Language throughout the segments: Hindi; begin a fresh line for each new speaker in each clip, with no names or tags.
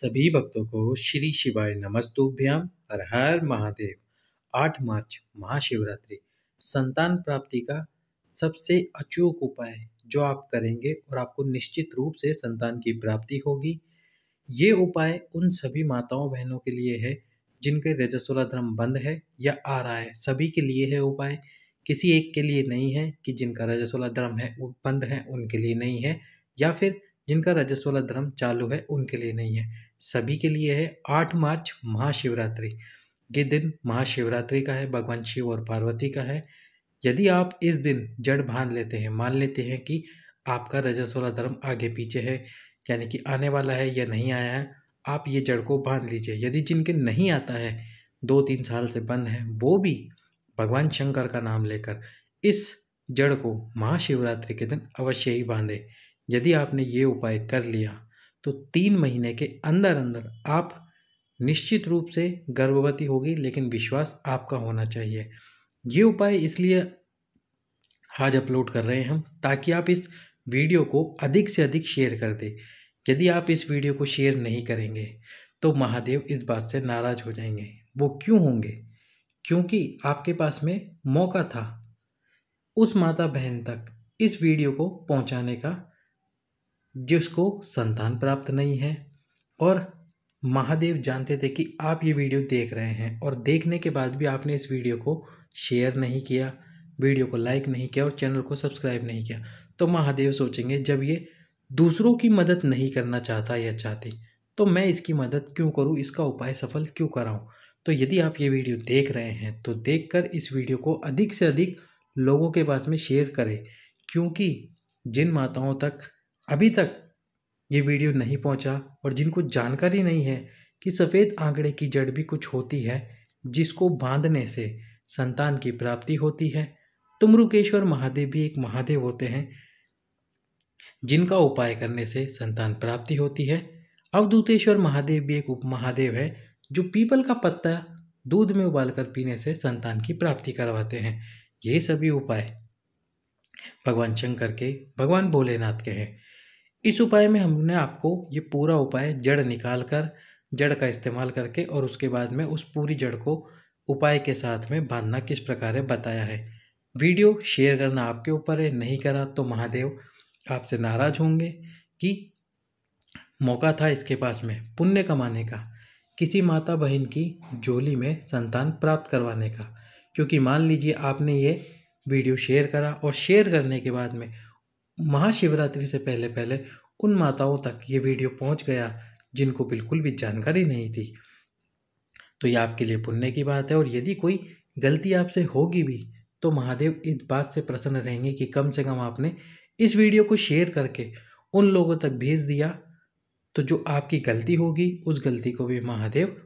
सभी भक्तों को श्री शिवाय नमस्तुभ्याम हर हर महादेव 8 मार्च महाशिवरात्रि संतान प्राप्ति का सबसे अचूक उपाय जो आप करेंगे और आपको निश्चित रूप से संतान की प्राप्ति होगी ये उपाय उन सभी माताओं बहनों के लिए है जिनके रजस्वला धर्म बंद है या आ रहा है सभी के लिए है उपाय किसी एक के लिए नहीं है कि जिनका रजस्वला धर्म है वो बंद है उनके लिए नहीं है या फिर जिनका रजस्वला धर्म चालू है उनके लिए नहीं है सभी के लिए है आठ मार्च महाशिवरात्रि ये दिन महाशिवरात्रि का है भगवान शिव और पार्वती का है यदि आप इस दिन जड़ भान लेते हैं मान लेते हैं कि आपका रजस वाला धर्म आगे पीछे है यानी कि आने वाला है या नहीं आया है आप ये जड़ को बांध लीजिए यदि जिनके नहीं आता है दो तीन साल से बंद है वो भी भगवान शंकर का नाम लेकर इस जड़ को महाशिवरात्रि के दिन अवश्य ही बांधें यदि आपने ये उपाय कर लिया तो तीन महीने के अंदर अंदर आप निश्चित रूप से गर्भवती होगी लेकिन विश्वास आपका होना चाहिए ये उपाय इसलिए आज अपलोड कर रहे हैं हम ताकि आप इस वीडियो को अधिक से अधिक शेयर कर दें यदि आप इस वीडियो को शेयर नहीं करेंगे तो महादेव इस बात से नाराज हो जाएंगे वो क्यों होंगे क्योंकि आपके पास में मौका था उस माता बहन तक इस वीडियो को पहुंचाने का जिसको संतान प्राप्त नहीं है और महादेव जानते थे कि आप ये वीडियो देख रहे हैं और देखने के बाद भी आपने इस वीडियो को शेयर नहीं किया वीडियो को लाइक नहीं किया और चैनल को सब्सक्राइब नहीं किया तो महादेव सोचेंगे जब ये दूसरों की मदद नहीं करना चाहता या चाहती तो मैं इसकी मदद क्यों करूँ इसका उपाय सफल क्यों कराऊँ तो यदि आप ये वीडियो देख रहे हैं तो देखकर इस वीडियो को अधिक से अधिक लोगों के पास में शेयर करें क्योंकि जिन माताओं तक अभी तक ये वीडियो नहीं पहुंचा और जिनको जानकारी नहीं है कि सफ़ेद आंकड़े की जड़ भी कुछ होती है जिसको बांधने से संतान की प्राप्ति होती है तुमरुकेश्वर महादेव भी एक महादेव होते हैं जिनका उपाय करने से संतान प्राप्ति होती है अवधूतेश्वर महादेव भी एक उप महादेव है जो पीपल का पत्ता दूध में उबालकर पीने से संतान की प्राप्ति करवाते हैं ये सभी उपाय भगवान शंकर के भगवान भोलेनाथ के हैं इस उपाय में हमने आपको ये पूरा उपाय जड़ निकाल कर जड़ का इस्तेमाल करके और उसके बाद में उस पूरी जड़ को उपाय के साथ में बांधना किस प्रकार है बताया है वीडियो शेयर करना आपके ऊपर है नहीं करा तो महादेव आपसे नाराज होंगे कि मौका था इसके पास में पुण्य कमाने का किसी माता बहन की जोली में संतान प्राप्त करवाने का क्योंकि मान लीजिए आपने ये वीडियो शेयर करा और शेयर करने के बाद में महाशिवरात्रि से पहले पहले उन माताओं तक ये वीडियो पहुंच गया जिनको बिल्कुल भी जानकारी नहीं थी तो ये आपके लिए पुण्य की बात है और यदि कोई गलती आपसे होगी भी तो महादेव इस बात से प्रसन्न रहेंगे कि कम से कम आपने इस वीडियो को शेयर करके उन लोगों तक भेज दिया तो जो आपकी गलती होगी उस गलती को भी महादेव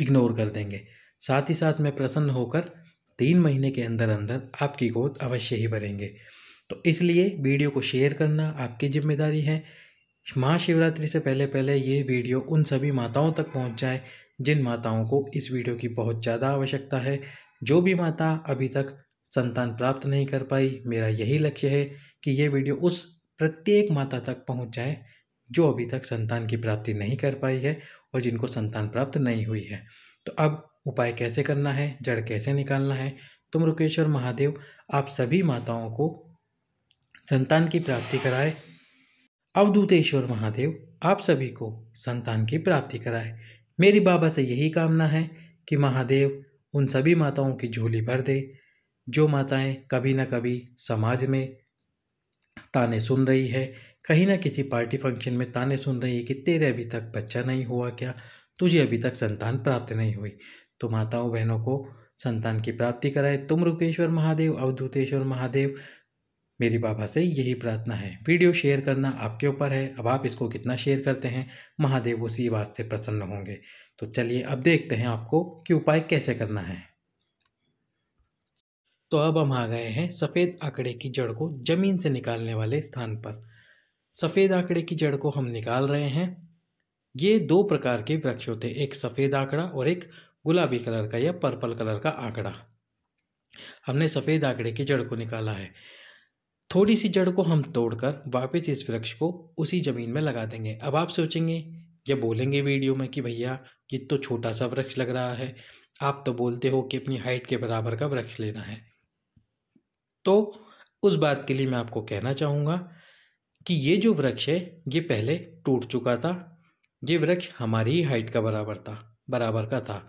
इग्नोर कर देंगे साथ ही साथ मैं प्रसन्न होकर तीन महीने के अंदर अंदर आपकी गोद अवश्य ही भरेंगे तो इसलिए वीडियो को शेयर करना आपकी जिम्मेदारी है महाशिवरात्रि से पहले पहले ये वीडियो उन सभी माताओं तक पहुँच जाए जिन माताओं को इस वीडियो की बहुत ज़्यादा आवश्यकता है जो भी माता अभी तक संतान प्राप्त नहीं कर पाई मेरा यही लक्ष्य है कि ये वीडियो उस प्रत्येक माता तक पहुंच जाए जो अभी तक संतान की प्राप्ति नहीं कर पाई है और जिनको संतान प्राप्त नहीं हुई है तो अब उपाय कैसे करना है जड़ कैसे निकालना है तुम रुकेश्वर महादेव आप सभी माताओं को संतान की प्राप्ति कराए अवधूतेश्वर महादेव आप सभी को संतान की प्राप्ति कराए मेरी बाबा से यही कामना है कि महादेव उन सभी माताओं की झोली भर दे जो माताएं कभी ना कभी समाज में ताने सुन रही है कहीं ना किसी पार्टी फंक्शन में ताने सुन रही है कि तेरे अभी तक बच्चा नहीं हुआ क्या तुझे अभी तक संतान प्राप्त नहीं हुई तो माताओं बहनों को संतान की प्राप्ति कराए तुम रुकेश्वर महादेव अवधूतेश्वर महादेव मेरी बाबा से यही प्रार्थना है वीडियो शेयर करना आपके ऊपर है अब आप इसको कितना शेयर करते हैं महादेव उसी बात से प्रसन्न होंगे तो चलिए अब देखते हैं आपको कि उपाय कैसे करना है तो अब हम आ गए हैं सफ़ेद आंकड़े की जड़ को ज़मीन से निकालने वाले स्थान पर सफ़ेद आंकड़े की जड़ को हम निकाल रहे हैं ये दो प्रकार के वृक्ष होते एक सफ़ेद आंकड़ा और एक गुलाबी कलर का या पर्पल कलर का आंकड़ा हमने सफ़ेद आंकड़े की जड़ को निकाला है थोड़ी सी जड़ को हम तोड़कर वापस इस वृक्ष को उसी ज़मीन में लगा देंगे अब आप सोचेंगे या बोलेंगे वीडियो में कि भैया ये तो छोटा सा वृक्ष लग रहा है आप तो बोलते हो कि अपनी हाइट के बराबर का वृक्ष लेना है तो उस बात के लिए मैं आपको कहना चाहूँगा कि ये जो वृक्ष है ये पहले टूट चुका था ये वृक्ष हमारी ही हाइट का बराबर था बराबर का था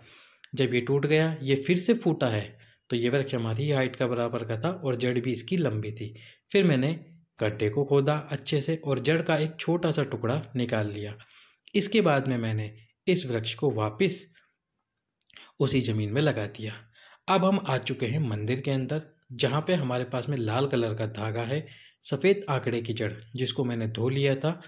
जब ये टूट गया ये फिर से फूटा है तो ये वृक्ष हमारी ही हाइट का बराबर का था और जड़ भी इसकी लंबी थी फिर मैंने गड्ढे को खोदा अच्छे से और जड़ का एक छोटा सा टुकड़ा निकाल लिया इसके बाद में मैंने इस वृक्ष को वापस उसी ज़मीन में लगा दिया अब हम आ चुके हैं मंदिर के अंदर जहाँ पे हमारे पास में लाल कलर का धागा है सफ़ेद आंकड़े की जड़ जिसको मैंने धो लिया था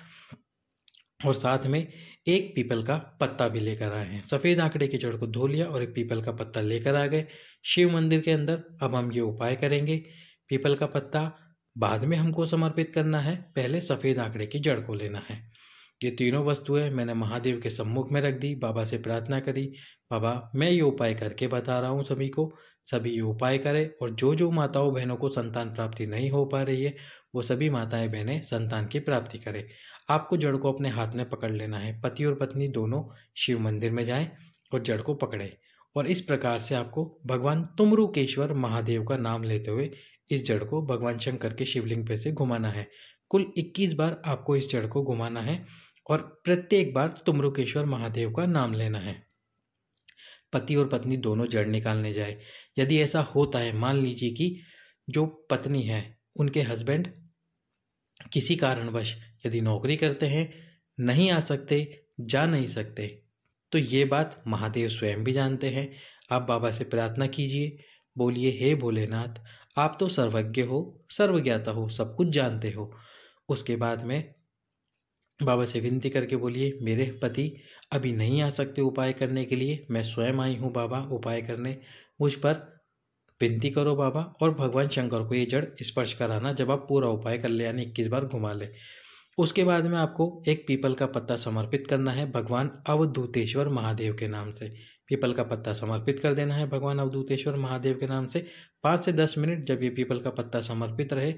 और साथ में एक पीपल का पत्ता भी लेकर आए हैं सफ़ेद आंकड़े की जड़ को धो लिया और एक पीपल का पत्ता लेकर आ गए शिव मंदिर के अंदर अब हम ये उपाय करेंगे पीपल का पत्ता बाद में हमको समर्पित करना है पहले सफ़ेद आंकड़े की जड़ को लेना है ये तीनों वस्तुएं मैंने महादेव के सम्मुख में रख दी बाबा से प्रार्थना करी बाबा मैं ये उपाय करके बता रहा हूँ सभी को सभी ये उपाय करें और जो जो माताओं बहनों को संतान प्राप्ति नहीं हो पा रही है वो सभी माताएं बहनें संतान की प्राप्ति करें आपको जड़ को अपने हाथ में पकड़ लेना है पति और पत्नी दोनों शिव मंदिर में जाएँ और जड़ को पकड़ें और इस प्रकार से आपको भगवान तुमरुकेश्वर महादेव का नाम लेते हुए इस जड़ को भगवान शंकर के शिवलिंग पे से घुमाना है कुल 21 बार आपको इस जड़ को घुमाना है और प्रत्येक बार तुमरुकेश्वर महादेव का नाम लेना है पति और पत्नी दोनों जड़ निकालने जाए यदि ऐसा होता है मान लीजिए कि जो पत्नी है उनके हस्बैंड किसी कारणवश यदि नौकरी करते हैं नहीं आ सकते जा नहीं सकते तो ये बात महादेव स्वयं भी जानते हैं आप बाबा से प्रार्थना कीजिए बोलिए हे भोलेनाथ आप तो सर्वज्ञ हो सर्वज्ञाता हो सब कुछ जानते हो उसके बाद में बाबा से विनती करके बोलिए मेरे पति अभी नहीं आ सकते उपाय करने के लिए मैं स्वयं आई हूँ बाबा उपाय करने मुझ पर विनती करो बाबा और भगवान शंकर को ये जड़ स्पर्श कराना जब आप पूरा उपाय कर ले यानी इक्कीस बार घुमा ले उसके बाद में आपको एक पीपल का पत्ता समर्पित करना है भगवान अवधूतेश्वर महादेव के नाम से पीपल का पत्ता समर्पित कर देना है भगवान अवधूतेश्वर महादेव के नाम से पाँच से दस मिनट जब ये पीपल का पत्ता समर्पित रहे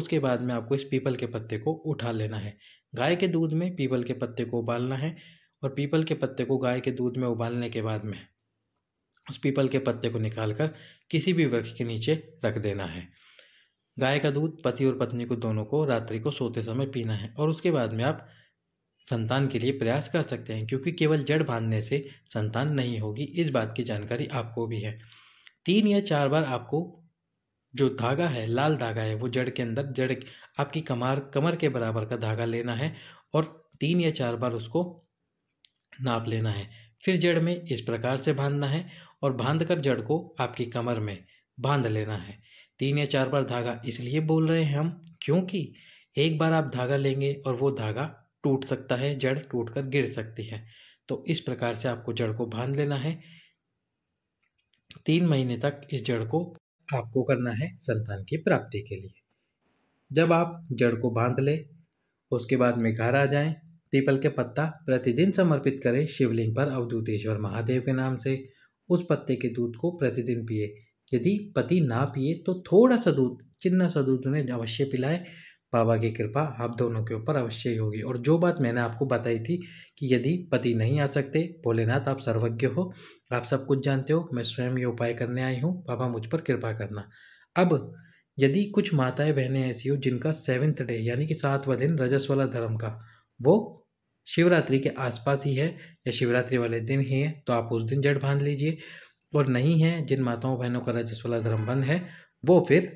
उसके बाद में आपको इस पीपल के पत्ते को उठा लेना है गाय के दूध में पीपल के पत्ते को उबालना है और पीपल के पत्ते को गाय के दूध में उबालने के बाद में उस पीपल के पत्ते को निकाल कर किसी भी वृक्ष के नीचे रख देना है गाय का दूध पति और पत्नी को दोनों को रात्रि को सोते समय पीना है और उसके बाद में आप संतान के लिए प्रयास कर सकते हैं क्योंकि केवल जड़ बांधने से संतान नहीं होगी इस बात की जानकारी आपको भी है तीन या चार बार आपको जो धागा है लाल धागा है वो जड़ के अंदर जड़ आपकी कमर कमर के बराबर का धागा लेना है और तीन या चार बार उसको नाप लेना है फिर जड़ में इस प्रकार से बांधना है और बांध कर जड़ को आपकी कमर में बांध लेना है तीन या चार बार धागा इसलिए बोल रहे हैं हम क्योंकि एक बार आप धागा लेंगे और वो धागा टूट सकता है जड़ टूट कर गिर सकती है तो इस प्रकार से आपको जड़ को बांध लेना है तीन महीने तक इस जड़ को आपको करना है संतान की प्राप्ति के लिए जब आप जड़ को बांध ले उसके बाद में घर आ जाएं पीपल के पत्ता प्रतिदिन समर्पित करें शिवलिंग पर अवधूतेश्वर महादेव के नाम से उस पत्ते के दूध को प्रतिदिन पिए यदि पति ना पिए तो थोड़ा सा दूध चिन्ना सा दूध उन्हें अवश्य पिलाएं बाबा की कृपा आप दोनों के ऊपर अवश्य ही होगी और जो बात मैंने आपको बताई थी कि यदि पति नहीं आ सकते भोलेनाथ आप सर्वज्ञ हो आप सब कुछ जानते हो मैं स्वयं ये उपाय करने आई हूँ बाबा मुझ पर कृपा करना अब यदि कुछ माताएं बहनें ऐसी हो जिनका सेवन्थ डे यानी कि सातवा दिन रजस वाला धर्म का वो शिवरात्रि के आसपास ही है या शिवरात्रि वाले दिन ही है तो आप उस दिन जड़ बांध लीजिए और नहीं है जिन माताओं बहनों का वाला धर्म बंद है वो फिर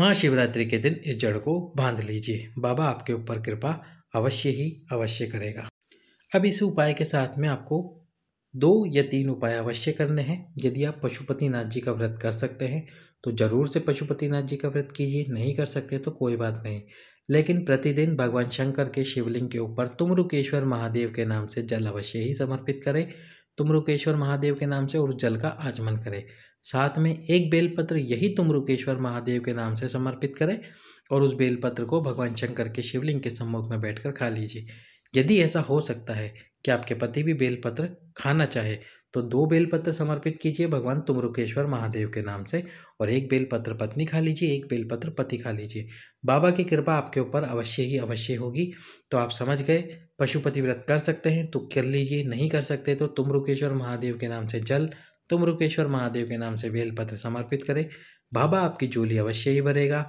महाशिवरात्रि के दिन इस जड़ को बांध लीजिए बाबा आपके ऊपर कृपा अवश्य ही अवश्य करेगा अब इस उपाय के साथ में आपको दो या तीन उपाय अवश्य करने हैं यदि आप पशुपतिनाथ जी का व्रत कर सकते हैं तो ज़रूर से पशुपतिनाथ जी का व्रत कीजिए नहीं कर सकते तो कोई बात नहीं लेकिन प्रतिदिन भगवान शंकर के शिवलिंग के ऊपर तुमरुकेश्वर महादेव के नाम से जल अवश्य ही समर्पित करें तुमरुकेश्वर महादेव के नाम से उस जल का आचमन करें साथ में एक बेलपत्र यही तुमरुकेश्वर महादेव के नाम से समर्पित करें और उस बेलपत्र को भगवान शंकर के शिवलिंग के सम्मुख में बैठकर खा लीजिए यदि ऐसा हो सकता है कि आपके पति भी बेलपत्र खाना चाहे तो दो बेलपत्र समर्पित कीजिए भगवान तुमरुकेश्वर महादेव के नाम से और एक बेलपत्र पत्नी खा लीजिए एक बेलपत्र पति खा लीजिए बाबा की कृपा आपके ऊपर अवश्य ही अवश्य होगी तो आप समझ गए पशुपति व्रत कर सकते हैं तो कर लीजिए नहीं कर सकते तो तुमरुकेश्वर महादेव के नाम से जल तुमरुकेश्वर महादेव के नाम से बेलपत्र समर्पित करें बाबा आपकी झोली अवश्य ही भरेगा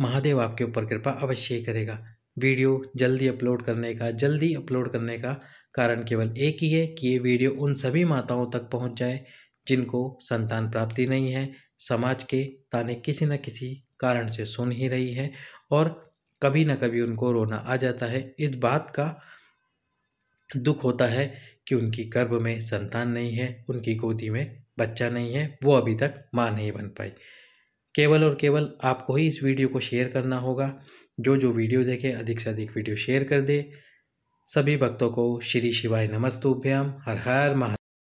महादेव आपके ऊपर कृपा अवश्य ही करेगा वीडियो जल्दी अपलोड करने का जल्दी अपलोड करने का कारण केवल एक ही है कि ये वीडियो उन सभी माताओं तक पहुंच जाए जिनको संतान प्राप्ति नहीं है समाज के ताने किसी न किसी कारण से सुन ही रही है और कभी ना कभी उनको रोना आ जाता है इस बात का दुख होता है कि उनकी गर्भ में संतान नहीं है उनकी गोदी में बच्चा नहीं है वो अभी तक माँ नहीं बन पाई केवल और केवल आपको ही इस वीडियो को शेयर करना होगा जो जो वीडियो देखे अधिक से अधिक वीडियो शेयर कर दे सभी भक्तों को श्री शिवाय नमस्तुभ्यम हर हर महा